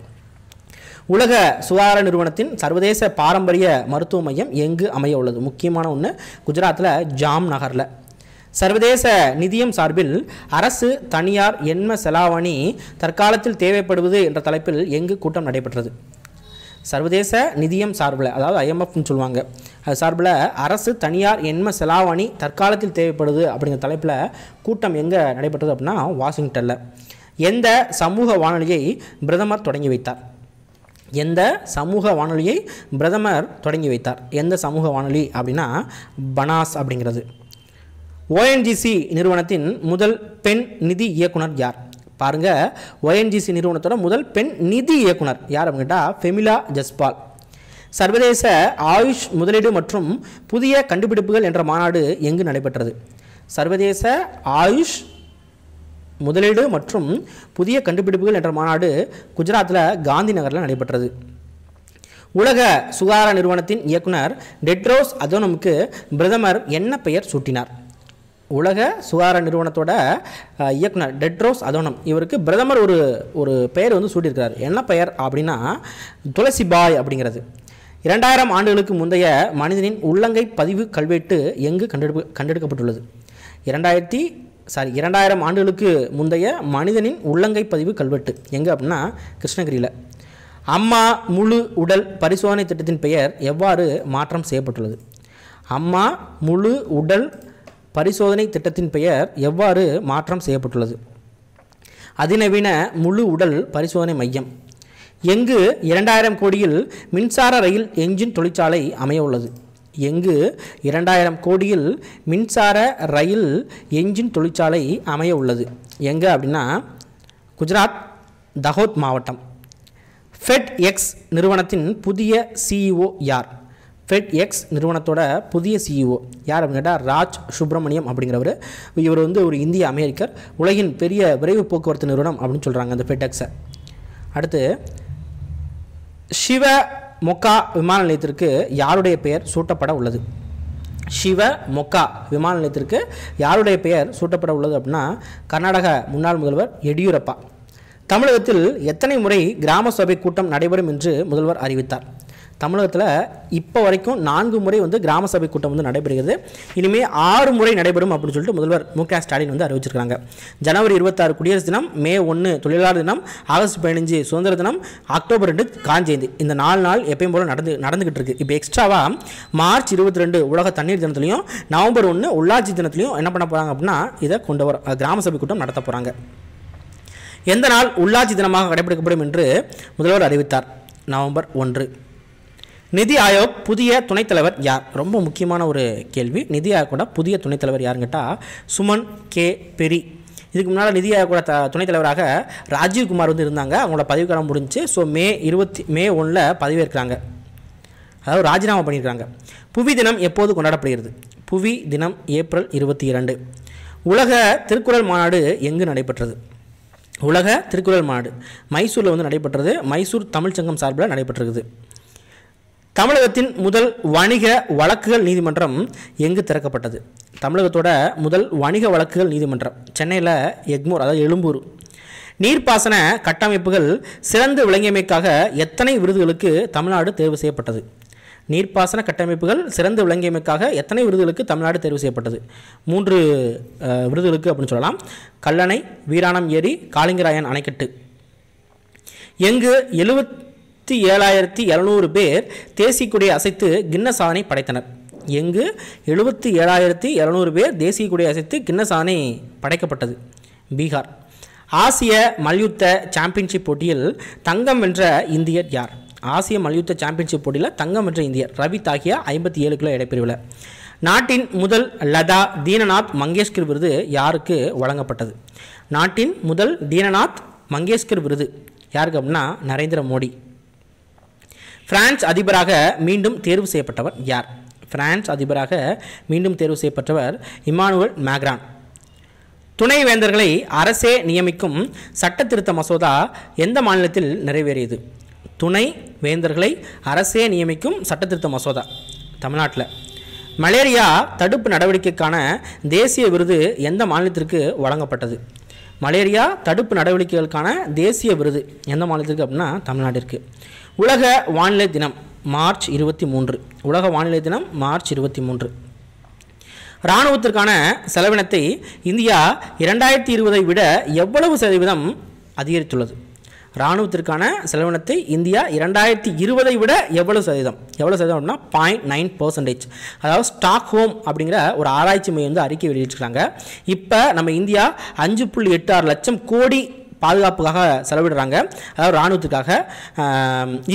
உலக சுகாதார நிறுவனத்தின் சர்வதேச பாரம்பரிய மருத்துவ மையம் எங்கு அமைய உள்ளது முக்கியமான ஒன்று குஜராத்தில் ஜாம் நகரில் சர்வதேச நிதியம் சார்பில் அரசு தனியார் எண்ம செலாவணி தற்காலத்தில் தேவைப்படுவது என்ற தலைப்பில் எங்கு கூட்டம் நடைபெற்றது சர்வதேச நிதியம் சார்பில் அதாவது ஐஎம்எஃப்னு சொல்லுவாங்க அது சார்பில் அரசு தனியார் எண்ம செலாவணி தற்காலத்தில் தேவைப்படுது அப்படிங்கிற தலைப்பில் கூட்டம் எங்கே நடைபெற்றது அப்படின்னா வாஷிங்டனில் எந்த சமூக வானொலியை பிரதமர் தொடங்கி வைத்தார் எந்த சமூக வானொலியை பிரதமர் தொடங்கி வைத்தார் எந்த சமூக வானொலி அப்படின்னா பனாஸ் அப்படிங்கிறது ஓஎன்ஜிசி நிறுவனத்தின் முதல் பெண் நிதி இயக்குனர் யார் பாருங்கள் ஒஎன்ஜிசி நிறுவனத்தோட முதல் பெண் நிதி இயக்குனர் யார் அப்படின்ட்டா ஃபெமிலா ஜஸ்பால் சர்வதேச ஆயுஷ் முதலீடு மற்றும் புதிய கண்டுபிடிப்புகள் என்ற மாநாடு எங்கு நடைபெற்றது சர்வதேச ஆயுஷ் முதலீடு மற்றும் புதிய கண்டுபிடிப்புகள் என்ற மாநாடு குஜராத்தில் காந்தி நகரில் நடைபெற்றது உலக சுகாதார நிறுவனத்தின் இயக்குனர் டெட்ரோஸ் அதோனமுக்கு பிரதமர் என்ன பெயர் சூட்டினார் உலக சுகாதார நிறுவனத்தோட இயக்குனர் டெட்ரோஸ் அதோனம் இவருக்கு பிரதமர் ஒரு ஒரு பெயர் வந்து சூட்டியிருக்கிறார் என்ன பெயர் அப்படின்னா துளசி பாய் அப்படிங்கிறது இரண்டாயிரம் ஆண்டுகளுக்கு முந்தைய மனிதனின் உள்ளங்கை பதிவு கல்வெட்டு எங்கு கண்டெடுப்பு கண்டெடுக்கப்பட்டுள்ளது இரண்டாயிரத்தி சாரி இரண்டாயிரம் ஆண்டுகளுக்கு முந்தைய மனிதனின் உள்ளங்கை பதிவு கல்வெட்டு எங்கே அப்படின்னா கிருஷ்ணகிரியில் அம்மா முழு உடல் பரிசோதனை திட்டத்தின் பெயர் எவ்வாறு மாற்றம் செய்யப்பட்டுள்ளது அம்மா முழு உடல் பரிசோதனை திட்டத்தின் பெயர் எவ்வாறு மாற்றம் செய்யப்பட்டுள்ளது அதிநவீன முழு உடல் பரிசோதனை மையம் எங்கு இரண்டாயிரம் கோடியில் மின்சார ரயில் என்ஜின் தொழிற்சாலை அமைய உள்ளது எங்கு இரண்டாயிரம் கோடியில் மின்சார ரயில் என்ஜின் தொழிற்சாலை அமைய உள்ளது எங்கே அப்படின்னா குஜராத் தஹோத் மாவட்டம் ஃபெட் எக்ஸ் நிறுவனத்தின் புதிய சிஇஓ e யார் ஃபெட் எக்ஸ் நிறுவனத்தோட புதிய சிஇஓ e யார் அப்படின்னு கேட்டால் ராஜ் சுப்பிரமணியம் அப்படிங்கிறவர் இவர் வந்து ஒரு இந்திய அமெரிக்கர் உலகின் பெரிய விரைவு போக்குவரத்து நிறுவனம் அப்படின்னு சொல்கிறாங்க அந்த ஃபெட் எக்ஸை அடுத்து சிவ மொக்கா விமான நிலையத்திற்கு யாருடைய பெயர் சூட்டப்பட உள்ளது சிவ மொக்கா விமான நிலையத்திற்கு யாருடைய பெயர் சூட்டப்பட உள்ளது அப்படின்னா கர்நாடக முன்னாள் முதல்வர் எடியூரப்பா தமிழகத்தில் எத்தனை முறை கிராம சபை கூட்டம் நடைபெறும் என்று முதல்வர் அறிவித்தார் தமிழகத்தில் இப்போ வரைக்கும் நான்கு முறை வந்து கிராம சபை கூட்டம் வந்து நடைபெறுகிறது இனிமேல் ஆறு முறை நடைபெறும் அப்படின்னு சொல்லிட்டு முதல்வர் மு க ஸ்டாலின் வந்து அறிவிச்சிருக்காங்க ஜனவரி இருபத்தாறு குடியரசு தினம் மே ஒன்று தொழிலாளர் தினம் ஆகஸ்ட் பதினஞ்சு சுதந்திர தினம் அக்டோபர் ரெண்டு காஞ்சேந்தி இந்த நாலு நாள் எப்பயும் போல் நடந்து நடந்துகிட்டு இருக்கு இப்போ எக்ஸ்ட்ராவாக மார்ச் இருபத்தி ரெண்டு உலக தண்ணீர் தினத்துலையும் நவம்பர் ஒன்று உள்ளாட்சி தினத்துலையும் என்ன பண்ண போகிறாங்க அப்படின்னா இதை கொண்டு வர கிராம சபை கூட்டம் நடத்த போகிறாங்க எந்த நாள் உள்ளாட்சி தினமாக கடைபிடிக்கப்படும் என்று முதல்வர் அறிவித்தார் நவம்பர் ஒன்று நிதி ஆயோக் புதிய துணைத்தலைவர் யார் ரொம்ப முக்கியமான ஒரு கேள்வி நிதி ஆயோக்கோட புதிய துணைத்தலைவர் யாருன்னு கேட்டால் சுமன் கே பெரி இதுக்கு முன்னால் நிதி ஆயோக்கோட த துணைத்தலைவராக ராஜீவ்குமார் வந்து இருந்தாங்க அவங்களோட பதவிக்காலம் முடிஞ்சு ஸோ மே இருபத்தி மே ஒன்றில் பதவியேற்கிறாங்க அதாவது ராஜினாமா பண்ணியிருக்காங்க புவி தினம் எப்போது கொண்டாடப்படுகிறது புவி தினம் ஏப்ரல் இருபத்தி இரண்டு உலக திருக்குறள் மாநாடு எங்கு நடைபெற்றது உலக திருக்குறள் மாநாடு மைசூரில் வந்து நடைபெற்றது மைசூர் தமிழ்ச்சங்கம் சார்பில் நடைபெற்றிருக்குது தமிழகத்தின் முதல் வணிக வழக்குகள் நீதிமன்றம் எங்கு திறக்கப்பட்டது தமிழகத்தோட முதல் வணிக வழக்குகள் நீதிமன்றம் சென்னையில் எக்மூர் அதாவது எழும்பூர் நீர்ப்பாசன கட்டமைப்புகள் சிறந்து விளங்கியமைக்காக எத்தனை விருதுகளுக்கு தமிழ்நாடு தேர்வு செய்யப்பட்டது நீர்ப்பாசன கட்டமைப்புகள் சிறந்து விளங்கியமைக்காக எத்தனை விருதுகளுக்கு தமிழ்நாடு தேர்வு செய்யப்பட்டது மூன்று விருதுகளுக்கு அப்படின்னு சொல்லலாம் கல்லணை வீராணம் ஏரி காளிங்கராயன் அணைக்கட்டு எங்கு எழுவத் பத்து ஏழாயிரத்தி எழுநூறு பேர் தேசிய கொடியை அசைத்து கின்ன சாதனை படைத்தனர் எங்கு எழுபத்தி ஏழாயிரத்தி இரநூறு பேர் தேசிய கொடியை அசைத்து கின்ன சாதனை படைக்கப்பட்டது பீகார் ஆசிய மல்யுத்த சாம்பியன்ஷிப் போட்டியில் தங்கம் வென்ற இந்தியர் யார் ஆசிய மல்யுத்த சாம்பியன்ஷிப் போட்டியில் தங்கம் வென்ற இந்தியர் ரவி தாகியா ஐம்பத்தி ஏழு கிலோ இடைப்பிரிவில் நாட்டின் முதல் லதா தீனநாத் மங்கேஷ்கர் விருது யாருக்கு வழங்கப்பட்டது நாட்டின் முதல் தீனநாத் மங்கேஷ்கர் விருது யாருக்கு அப்படின்னா நரேந்திர மோடி பிரான்ஸ் அதிபராக மீண்டும் தேர்வு செய்யப்பட்டவர் யார் பிரான்ஸ் அதிபராக மீண்டும் தேர்வு செய்யப்பட்டவர் இமானுவல் மேக்ரான் துணை வேந்தர்களை அரசே நியமிக்கும் சட்ட திருத்த மசோதா எந்த மாநிலத்தில் நிறைவேறியது துணை வேந்தர்களை அரசே நியமிக்கும் சட்ட திருத்த மசோதா தமிழ்நாட்டில் மலேரியா தடுப்பு நடவடிக்கைக்கான தேசிய விருது எந்த மாநிலத்திற்கு வழங்கப்பட்டது மலேரியா தடுப்பு நடவடிக்கைகளுக்கான தேசிய விருது எந்த மாநிலத்திற்கு அப்படின்னா தமிழ்நாட்டிற்கு உலக வானிலை தினம் மார்ச் இருபத்தி மூன்று உலக வானிலை தினம் மார்ச் இருபத்தி மூன்று இராணுவத்திற்கான செலவினத்தை இந்தியா இரண்டாயிரத்தி இருபதை விட எவ்வளவு சதவீதம் அதிகரித்துள்ளது இராணுவத்திற்கான செலவினத்தை இந்தியா இரண்டாயிரத்தி இருபதை விட எவ்வளவு சதவீதம் எவ்வளோ சதவீதம் அப்படின்னா பாயிண்ட் நைன் பர்சன்டேஜ் அதாவது ஸ்டாக் ஹோம் அப்படிங்கிற ஒரு ஆராய்ச்சி மையம் வந்து அறிக்கை வெளியிட்டிருக்காங்க இப்போ நம்ம இந்தியா அஞ்சு புள்ளி எட்டு ஆறு லட்சம் கோடி பாதுகாப்புக்காக செலவிடுறாங்க அதாவது இராணுவத்துக்காக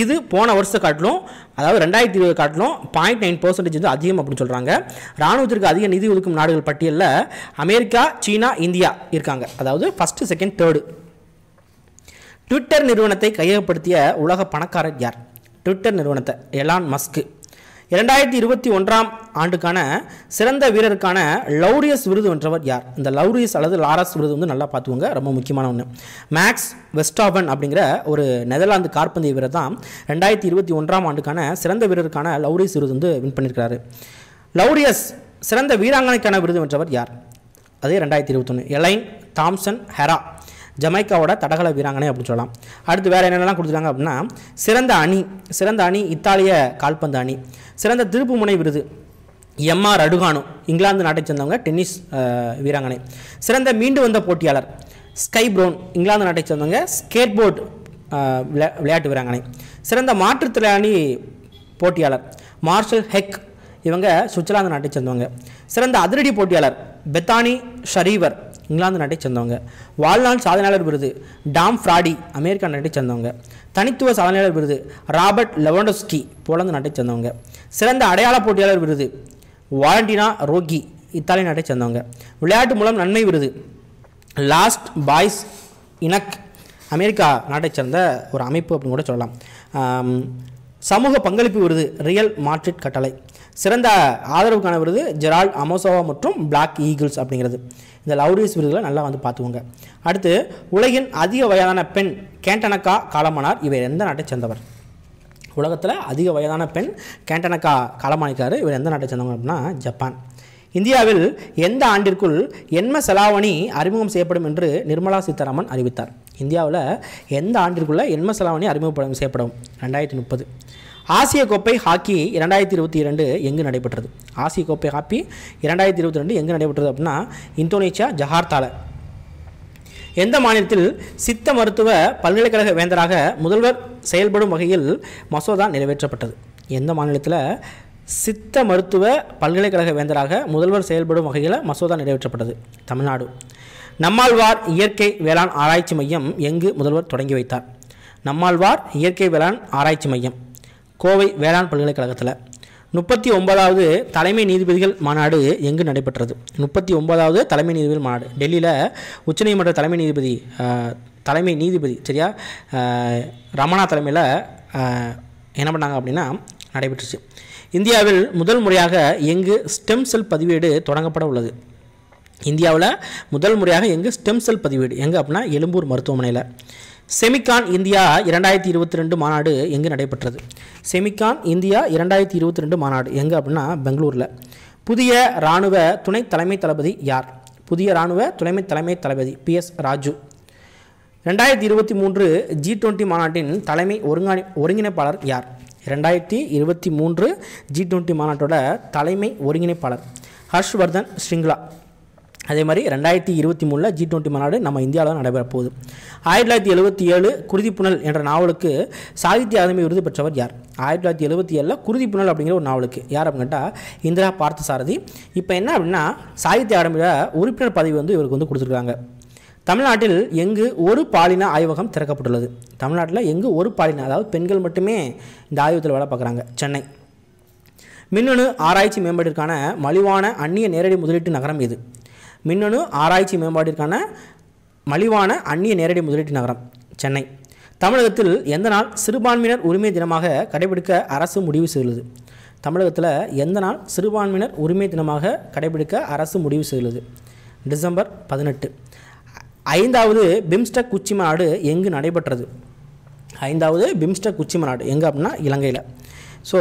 இது போன வருஷத்தை காட்டிலும் அதாவது ரெண்டாயிரத்தி இருபது காட்டிலும் பாயிண்ட் நைன் பர்சன்டேஜ் வந்து அதிகம் அப்படின்னு சொல்கிறாங்க ராணுவத்திற்கு அதிக நிதி ஒதுக்கும் நாடுகள் பட்டியலில் அமெரிக்கா சீனா இந்தியா இருக்காங்க அதாவது ஃபஸ்ட்டு செகண்ட் தேர்டு ட்விட்டர் நிறுவனத்தை கையகப்படுத்திய உலக பணக்காரர் யார் ட்விட்டர் நிறுவனத்தை எலான் மஸ்கு இரண்டாயிரத்தி இருபத்தி ஒன்றாம் ஆண்டுக்கான சிறந்த வீரருக்கான லௌரியஸ் விருது வென்றவர் யார் இந்த லௌரியஸ் அல்லது லாரஸ் விருது வந்து நல்லா பார்த்துக்கோங்க ரொம்ப முக்கியமான ஒன்று மேக்ஸ் வெஸ்டாபன் அப்படிங்கிற ஒரு நெதர்லாந்து கார்பந்தய வீரர் தான் ரெண்டாயிரத்தி இருபத்தி ஒன்றாம் ஆண்டுக்கான சிறந்த வீரருக்கான லௌரியஸ் விருது வந்து வின் பண்ணியிருக்கிறாரு லௌரியஸ் சிறந்த வீராங்கனைக்கான விருது வென்றவர் யார் அதே ரெண்டாயிரத்தி இருபத்தொன்று எலைன் தாம்சன் ஹெரா ஜமைக்காவோட தடகள வீராங்கனை அப்படின்னு சொல்லலாம் அடுத்து வேறு என்னென்னலாம் கொடுத்துருக்காங்க அப்படின்னா சிறந்த அணி சிறந்த அணி இத்தாலிய கால்பந்து அணி சிறந்த திருப்பு முனை விருது எம்ஆர் அடுகானு இங்கிலாந்து நாட்டை சேர்ந்தவங்க டென்னிஸ் வீராங்கனை சிறந்த மீண்டு வந்த போட்டியாளர் ஸ்கை ப்ரோன் இங்கிலாந்து நாட்டை சேர்ந்தவங்க ஸ்கேட்போர்ட் விளையா விளையாட்டு வீராங்கனை சிறந்த மாற்றுத்திறனாளி போட்டியாளர் மார்ஷல் ஹெக் இவங்க சுவிட்சர்லாந்து நாட்டை சேர்ந்தவங்க சிறந்த அதிரடி போட்டியாளர் பெத்தானி ஷரீவர் இங்கிலாந்து நாட்டை சேர்ந்தவங்க வாழ்நாள் சாதனையாளர் விருது டாம் ஃப்ராடி அமெரிக்கா நாட்டை சேர்ந்தவங்க தனித்துவ சாதனையாளர் விருது ராபர்ட் லெவண்டோஸ்கி போலந்து நாட்டை சேர்ந்தவங்க சிறந்த அடையாள போட்டியாளர் விருது வாலண்டினா ரோகி இத்தாலி நாட்டை சேர்ந்தவங்க விளையாட்டு மூலம் நன்மை விருது லாஸ்ட் பாய்ஸ் இனக் அமெரிக்கா நாட்டை சேர்ந்த ஒரு அமைப்பு அப்படின்னு கூட சொல்லலாம் சமூக பங்களிப்பு விருது ரியல் மார்ட்ரிட் கட்டளை சிறந்த ஆதரவுக்கான விருது ஜெரால்ட் அமோசோவா மற்றும் பிளாக் ஈகிள்ஸ் அப்படிங்கிறது இந்த லவுரியஸ் விருதுகளை நல்லா வந்து பார்த்துக்கோங்க அடுத்து உலகின் அதிக வயதான பெண் கேண்டனக்கா காலமானார் இவர் எந்த நாட்டை சேர்ந்தவர் உலகத்தில் அதிக வயதான பெண் கேண்டனக்கா காலமானிக்கார் இவர் எந்த நாட்டை சேர்ந்தவங்க அப்படின்னா ஜப்பான் இந்தியாவில் எந்த ஆண்டிற்குள் எண்ம செலாவணி அறிமுகம் செய்யப்படும் என்று நிர்மலா சீதாராமன் அறிவித்தார் இந்தியாவில் எந்த ஆண்டிற்குள்ளே எண்ம செலாவணி அறிமுகப்படும் செய்யப்படும் ரெண்டாயிரத்தி முப்பது ஆசிய கோப்பை ஹாக்கி இரண்டாயிரத்தி இருபத்தி இரண்டு எங்கு நடைபெற்றது ஆசிய கோப்பை ஹாக்கி இரண்டாயிரத்தி இருபத்தி ரெண்டு எங்கு நடைபெற்றது அப்படின்னா இந்தோனேஷியா ஜஹார்த்தால எந்த மாநிலத்தில் சித்த மருத்துவ பல்கலைக்கழக வேந்தராக முதல்வர் செயல்படும் வகையில் மசோதா நிறைவேற்றப்பட்டது எந்த மாநிலத்தில் சித்த மருத்துவ பல்கலைக்கழக வேந்தராக முதல்வர் செயல்படும் வகையில் மசோதா நிறைவேற்றப்பட்டது தமிழ்நாடு நம்மாழ்வார் இயற்கை வேளாண் ஆராய்ச்சி மையம் எங்கு முதல்வர் தொடங்கி வைத்தார் நம்மாழ்வார் இயற்கை வேளாண் ஆராய்ச்சி மையம் கோவை வேளாண் பல்கலைக்கழகத்தில் முப்பத்தி ஒன்பதாவது தலைமை நீதிபதிகள் மாநாடு எங்கு நடைபெற்றது முப்பத்தி ஒன்பதாவது தலைமை நீதிபதிகள் மாநாடு டெல்லியில் உச்சநீதிமன்ற தலைமை நீதிபதி தலைமை நீதிபதி சரியா ரமணா தலைமையில் என்ன பண்ணாங்க அப்படின்னா நடைபெற்றுச்சு இந்தியாவில் முதல் முறையாக எங்கு ஸ்டெம் செல் பதிவேடு தொடங்கப்பட உள்ளது இந்தியாவில் முதல் முறையாக எங்கு ஸ்டெம் செல் பதிவேடு எங்கே அப்படின்னா எழும்பூர் மருத்துவமனையில் செமிகான் இந்தியா இரண்டாயிரத்தி இருபத்தி ரெண்டு மாநாடு எங்கே நடைபெற்றது செமிகான் இந்தியா இரண்டாயிரத்தி இருபத்தி ரெண்டு மாநாடு எங்கே அப்படின்னா பெங்களூரில் புதிய இராணுவ துணை தலைமை தளபதி யார் புதிய இராணுவ துணைமை தலைமை தளபதி பி எஸ் ராஜு ரெண்டாயிரத்தி இருபத்தி மூன்று ஜி டுவெண்ட்டி மாநாட்டின் தலைமை ஒருங்கிணை ஒருங்கிணைப்பாளர் யார் ரெண்டாயிரத்தி இருபத்தி மூன்று ஜி டுவெண்ட்டி மாநாட்டோட தலைமை ஒருங்கிணைப்பாளர் ஹர்ஷ்வர்தன் ஸ்ரிங்லா அதே மாதிரி ரெண்டாயிரத்தி இருபத்தி மூணில் ஜி டுவெண்ட்டி மாநாடு நம்ம இந்தியாவில் நடைபெற போகுது ஆயிரத்தி தொள்ளாயிரத்தி எழுபத்தி ஏழு குருதிப்புணல் என்ற நாவலுக்கு சாகித்ய அகாதமி விருது பெற்றவர் யார் ஆயிரத்தி தொள்ளாயிரத்தி எழுபத்தி ஏழில் குருதிப்புணல் அப்படிங்கிற ஒரு நாவலுக்கு யார் அப்படின்னு கேட்டால் இந்திரா பார்த்தசாரதி இப்போ என்ன அப்படின்னா சாகித்ய அகாடமியில் உறுப்பினர் பதவி வந்து இவருக்கு வந்து கொடுத்துருக்காங்க தமிழ்நாட்டில் எங்கு ஒரு பாலின ஆய்வகம் திறக்கப்பட்டுள்ளது தமிழ்நாட்டில் எங்கு ஒரு பாலின அதாவது பெண்கள் மட்டுமே இந்த ஆய்வகத்தில் வேலை பார்க்குறாங்க சென்னை மின்னணு ஆராய்ச்சி மேம்பாட்டிற்கான மலிவான அந்நிய நேரடி முதலீட்டு நகரம் இது மின்னணு ஆராய்ச்சி மேம்பாட்டிற்கான மலிவான அந்நிய நேரடி முதலீட்டு நகரம் சென்னை தமிழகத்தில் எந்த நாள் சிறுபான்மையினர் உரிமை தினமாக கடைபிடிக்க அரசு முடிவு செய்துள்ளது தமிழகத்தில் எந்த நாள் சிறுபான்மையினர் உரிமை தினமாக கடைபிடிக்க அரசு முடிவு செய்துள்ளது டிசம்பர் பதினெட்டு ஐந்தாவது பிம்ஸ்டெக் உச்சி மாநாடு எங்கு நடைபெற்றது ஐந்தாவது பிம்ஸ்டெக் உச்சி மாநாடு எங்கே அப்படின்னா இலங்கையில் ஸோ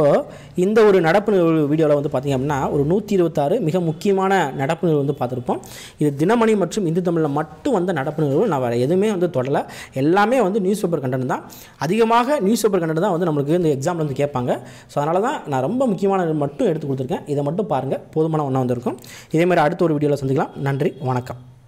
இந்த ஒரு நடப்பு நிகழ்வு வீடியோவில் வந்து பார்த்திங்க அப்படின்னா ஒரு நூற்றி இருபத்தாறு மிக முக்கியமான நடப்பு நிகழ்வு வந்து பார்த்துருப்போம் இது தினமணி மற்றும் இந்து தமிழில் மட்டும் வந்து நடப்பு நிகழ்வு நான் வேறு எதுவுமே வந்து தொடலை எல்லாமே வந்து நியூஸ் பேப்பர் கண்டென்ட் தான் அதிகமாக நியூஸ் பேப்பர் கண்டென்ட் தான் வந்து நம்மளுக்கு இந்த எக்ஸாமில் வந்து கேட்பாங்க ஸோ அதனால தான் நான் ரொம்ப முக்கியமான மட்டும் எடுத்து கொடுத்துருக்கேன் இதை மட்டும் பாருங்கள் போதுமான ஒன்றா வந்திருக்கும் இதேமாதிரி அடுத்த ஒரு வீடியோவில் சந்திக்கலாம் நன்றி வணக்கம்